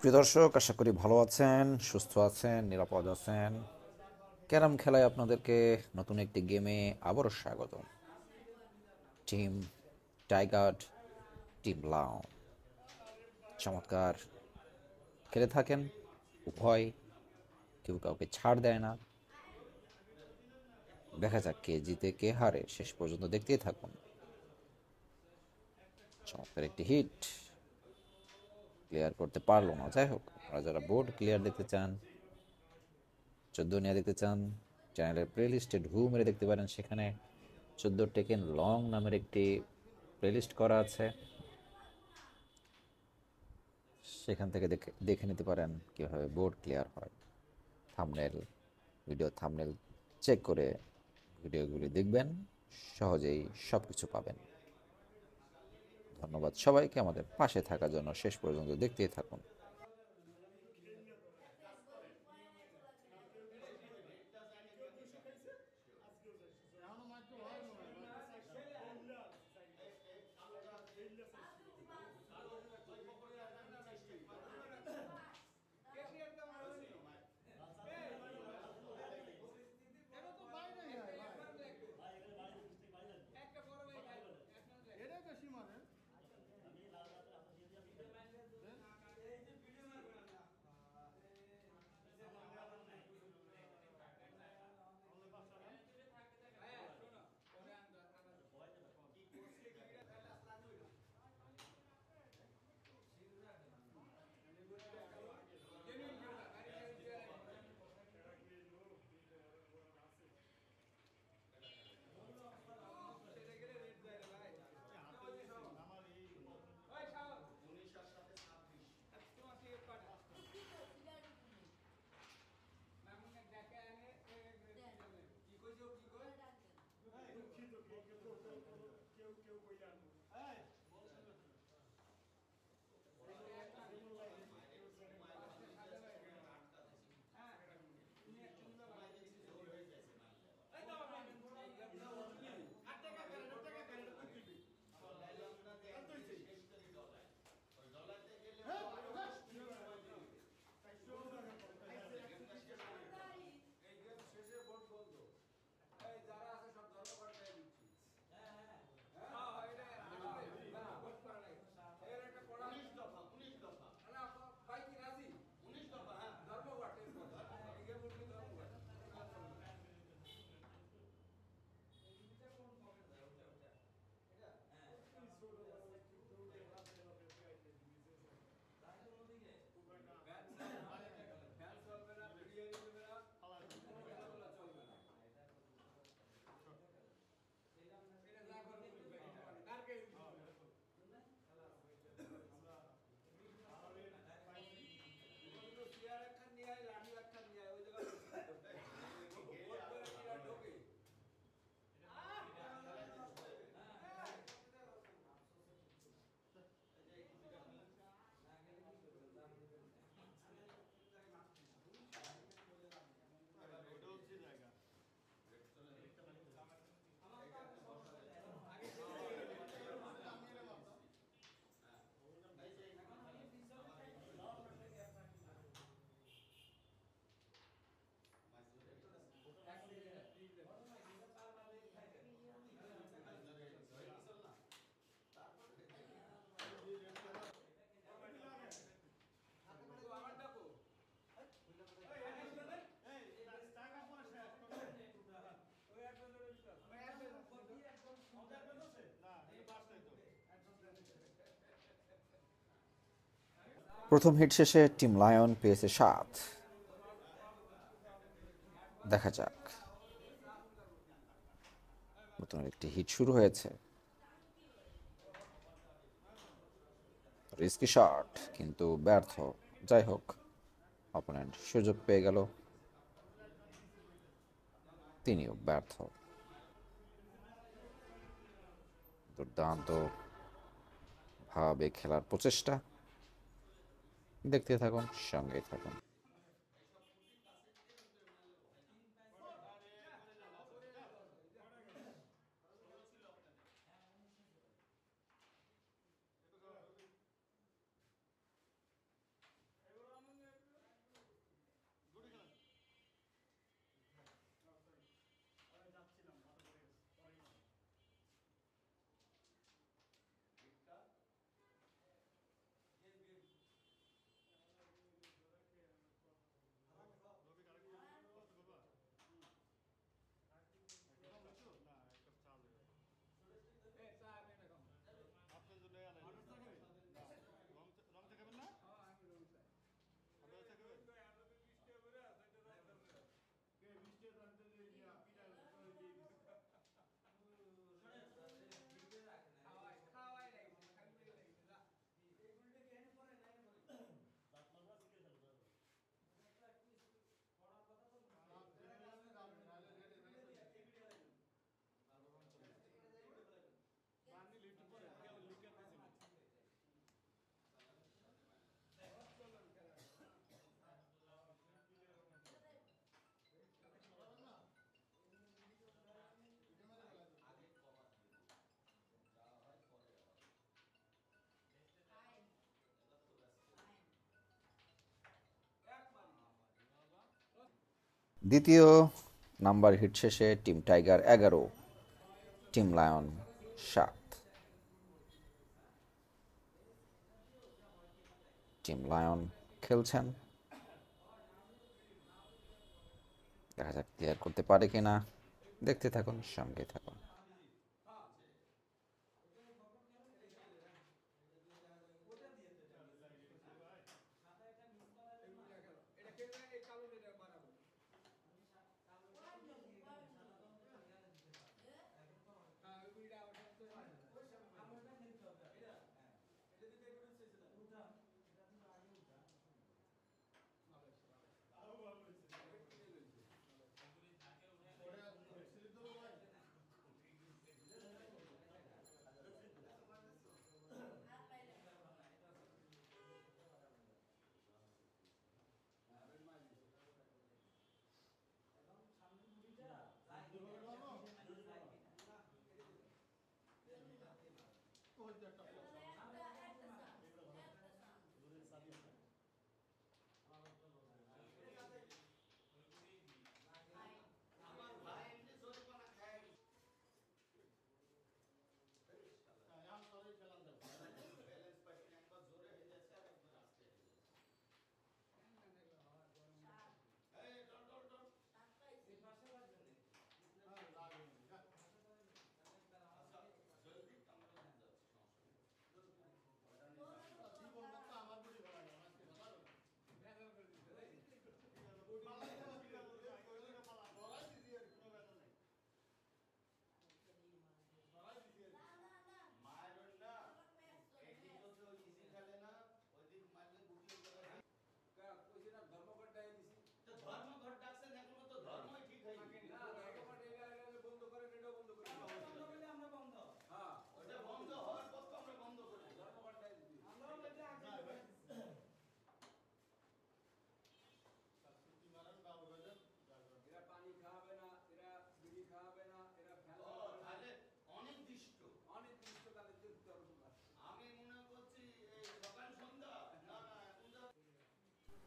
প্রিয় দর্শক আশা করি ভালো আছেন সুস্থ আছেন নিরাপদ আছেন ক্যারাম খেলায় আপনাদেরকে নতুন একটি গেমে আবারও স্বাগত টিম টাইগার টিম লাও চমৎকার খেলে থাকেন উভয় কেউ কাউকে ছাড় দেয় না দেখা যাক কে জিতে কে হারে শেষ পর্যন্ত দেখতেই থাকুন চমৎকার একটি হিট ক্লিয়ার করতে পারলো না যাই হোক আপনারা যারা বোর্ড ক্লিয়ার দেখতে চান চোদ্দ নিয়ে দেখতে চান চ্যানেলের প্লে লিস্টে ঢু মেরে দেখতে পারেন সেখানে চোদ্দ টেকেন লং নামের একটি প্লেলিস্ট করা আছে সেখান থেকে দেখে নিতে পারেন কীভাবে বোর্ড ক্লিয়ার হয় থামনেল ভিডিও থামনেল চেক করে ভিডিওগুলি দেখবেন সহজেই সব কিছু পাবেন ধন্যবাদ সবাইকে আমাদের পাশে থাকার জন্য শেষ পর্যন্ত দেখতেই থাকুন প্রথম হিট শেষে টিম লায়ন পেয়েছে সাত দেখা যাক নতুন একটি হিট শুরু হয়েছে রিস্কি শট কিন্তু ব্যর্থ যাই হোক অপোনেন্ট সুযোগ পেয়ে গেল তিনিও ব্যর্থ দুর্দান্ত ভাবে খেলার প্রচেষ্টা দেখতে থাকুন সঙ্গেই থাকুন দ্বিতীয় নাম্বার হিট শেষে টিম টাইগার এগারো টিম লায়ন সাত টিম লায়ন খেলছেন দেখা যাক ক্লিয়ার করতে পারে কিনা দেখতে থাকুন সঙ্গে থাকুন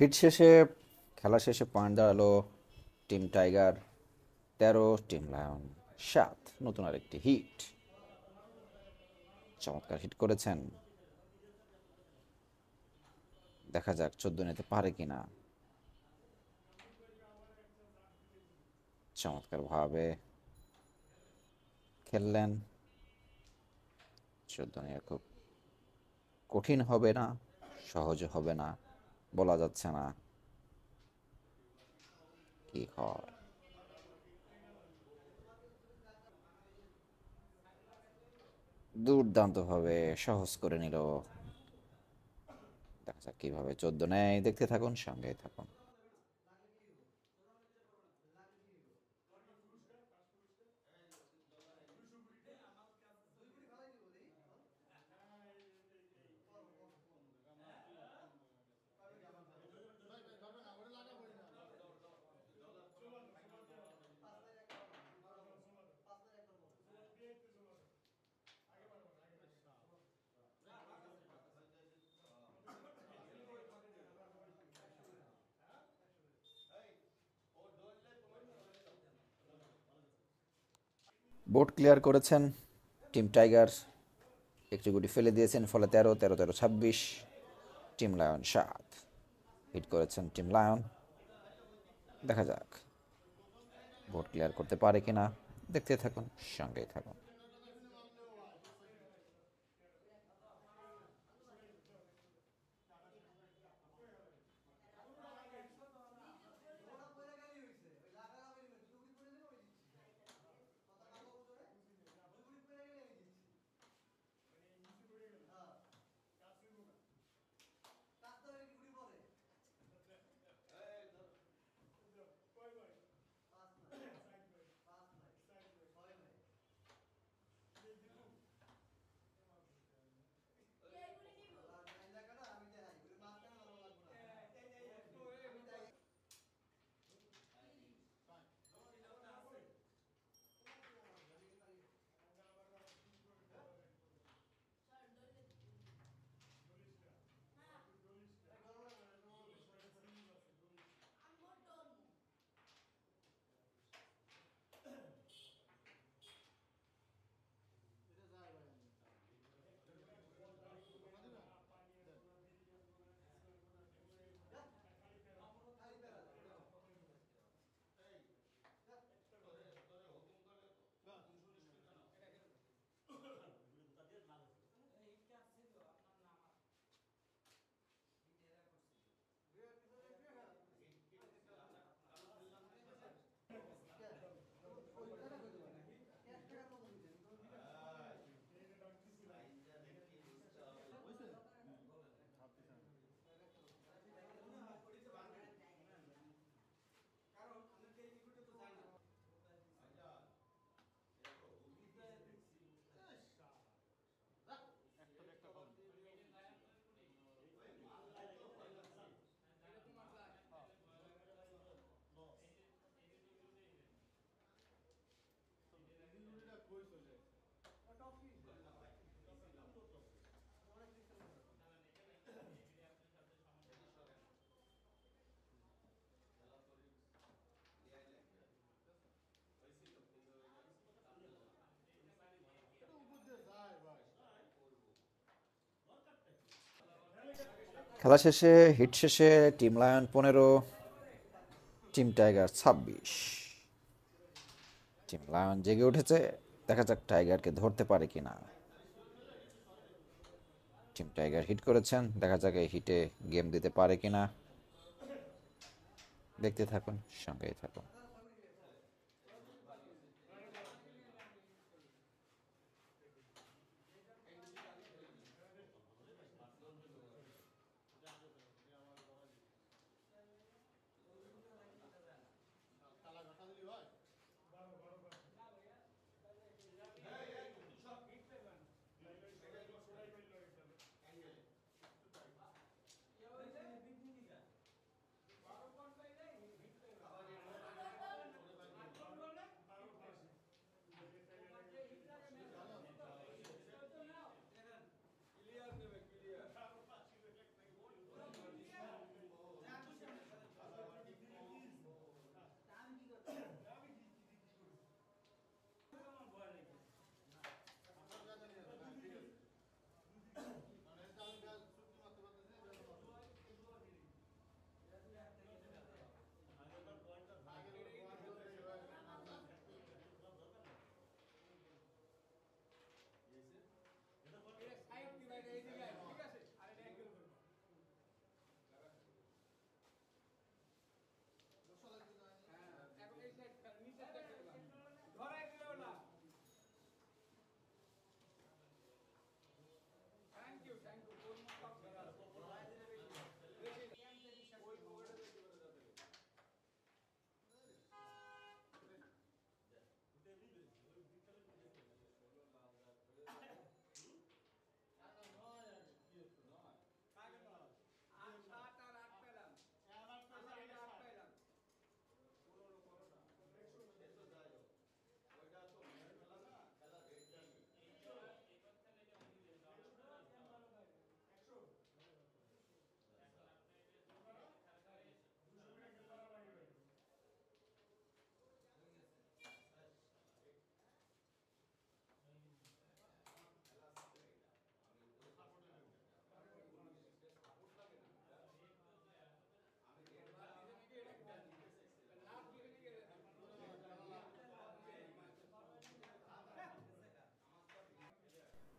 হিট শেষে খেলা শেষে পয়েন্ট দাঁড়ালো টিম টাইগার তেরো টিম লায়ন সাত নতুন আরেকটি হিট চমৎকার হিট করেছেন দেখা যাক চোদ্দ নিতে পারে কিনা চমৎকারভাবে খেললেন চোদ্দ নিয়ে খুব কঠিন হবে না সহজ হবে না বলা যাচ্ছে না কি হয় ভাবে সহজ করে নিল দেখা যাক কিভাবে চোদ্দ নেয় দেখতে থাকুন সঙ্গে থাকুন বোর্ড ক্লিয়ার করেছেন টিম টাইগার্স একটি গুটি ফেলে দিয়েছেন ফলে তেরো তেরো তেরো ছাব্বিশ টিম লায়ন সাত হিট করেছেন টিম লায়ন দেখা যাক বোর্ড ক্লিয়ার করতে পারে কিনা দেখতে থাকুন সঙ্গেই থাকুন খেলা শেষে হিট শেষে টিম লায়ন পনেরো টিম টাইগার ছাব্বিশ টিম লায়ন জেগে উঠেছে দেখা যাক টাইগারকে ধরতে পারে কি না টিম টাইগার হিট করেছেন দেখা যাক এই হিটে গেম দিতে পারে কি না দেখতে থাকুন সঙ্গেই থাকুন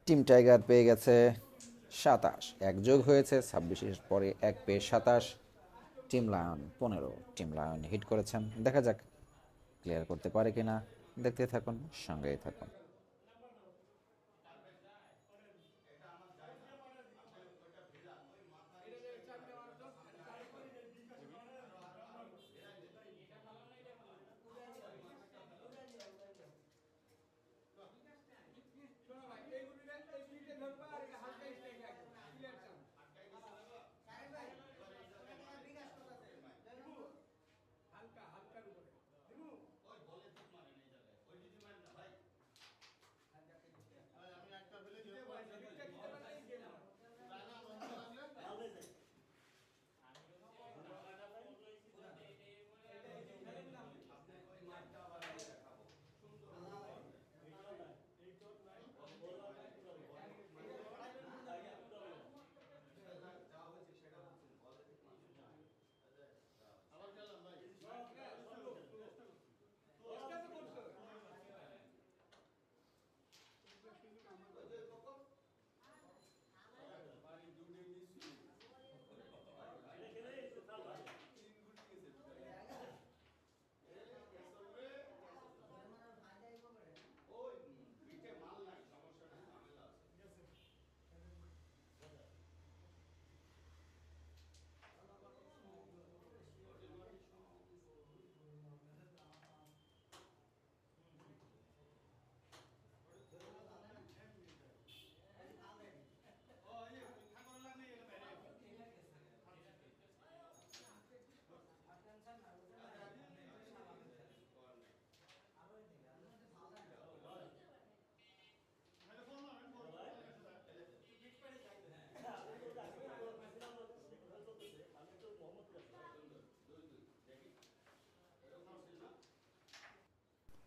টিম টাইগার পেয়ে গেছে সাতাশ এক যোগ হয়েছে ছাব্বিশের পরে এক পেয়ে সাতাশ টিম লায়ন পনেরো টিম লায়ন হিট করেছেন দেখা যাক ক্লিয়ার করতে পারে কিনা দেখতে থাকুন সঙ্গেই থাকুন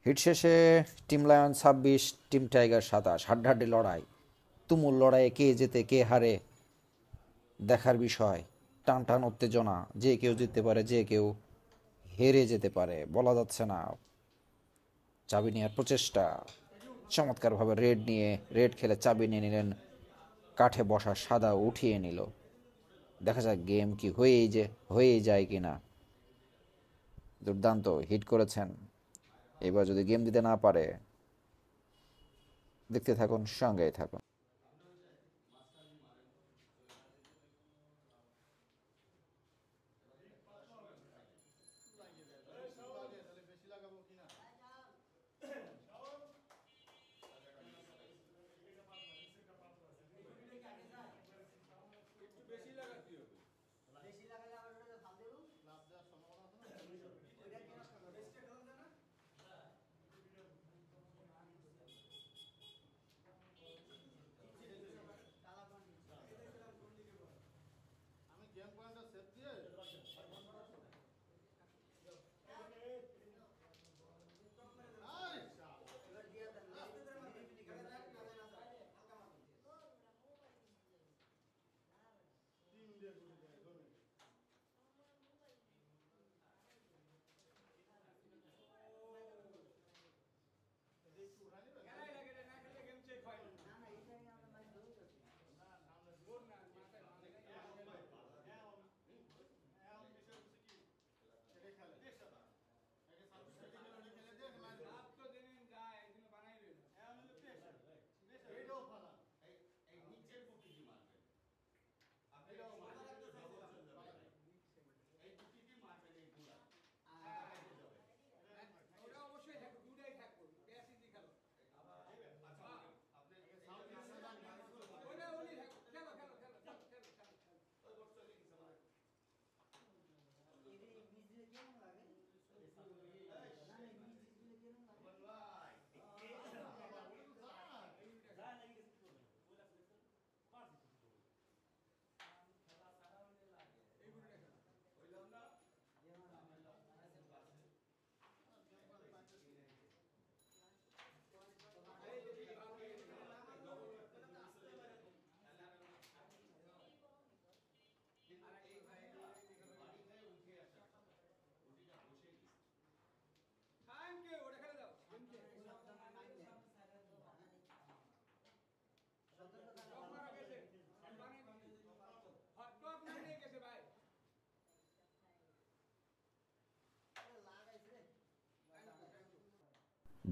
হিট শেষে টিম লায়ন ছাব্বিশ টিম টাইগার সাতাশ হাড্ডাহাড্ডি লড়াই তুমুল লড়াইয়ে কে জেতে কে হারে দেখার বিষয় টান টান উত্তেজনা যে কেউ জিততে পারে যে কেউ হেরে যেতে পারে বলা যাচ্ছে না চাবি নেওয়ার প্রচেষ্টা চমৎকারভাবে রেড নিয়ে রেড খেলে চাবি নিয়ে নিলেন কাঠে বসা সাদা উঠিয়ে নিল দেখা যাক গেম কি হয়েই যে হয়েই যায় কি না দুর্দান্ত হিট করেছেন এবার যদি গেম দিতে না পারে দেখতে থাকুন সঙ্গেই থাকুন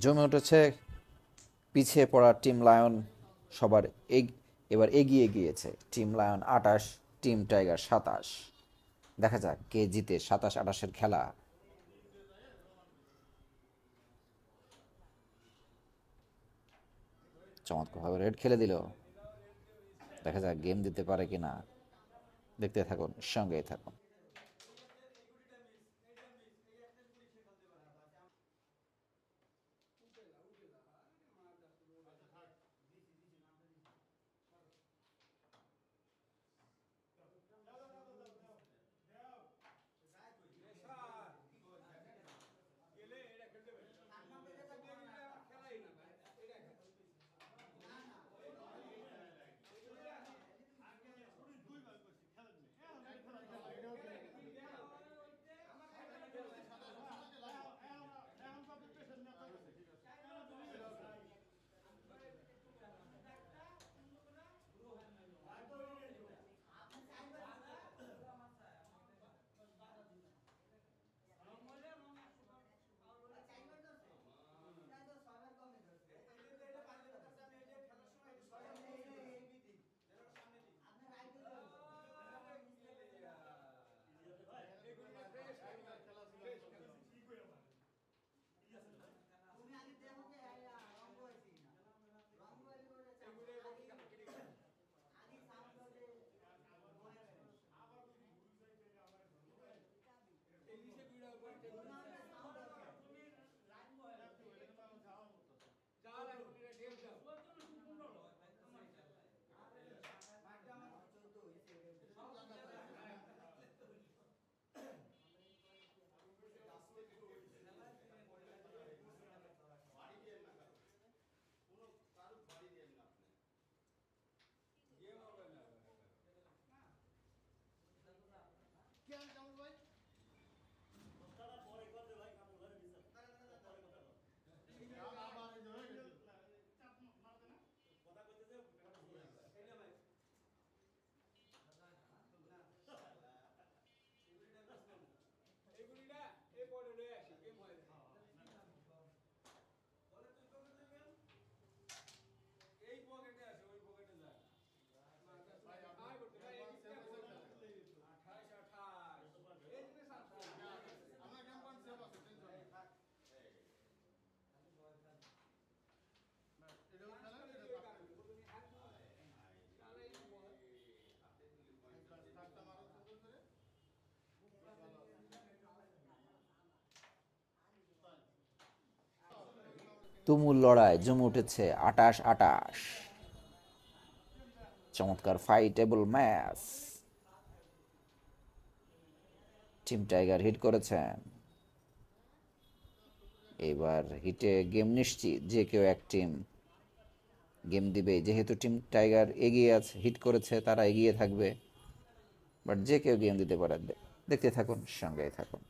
জমে উঠেছে পিছিয়ে পড়া টিম লায়ন সবার এবার এগিয়ে গিয়েছে টিম লায়ন আটাশ টিম টাইগার সাতাশ দেখা যাক কে জিতে সাতাশ আটাশের খেলা চমৎকারভাবে রেড খেলে দিল দেখা যাক গেম দিতে পারে কিনা দেখতে থাকুন সঙ্গেই থাকুন তুমুল লড়াই জমে উঠেছে আটাশ আটাশ চমৎকার fightable match team tiger hit করেছেন এবার হিটে গেম নিশ্চিত যে কেউ এক টিম গেম দিবে যেহেতু টিম টাইগার এগিয়ে আছে হিট করেছে তারা এগিয়ে থাকবে বাট যে কেউ গেম দিতে পারে দেখতে থাকুন সঙ্গেই থাকুন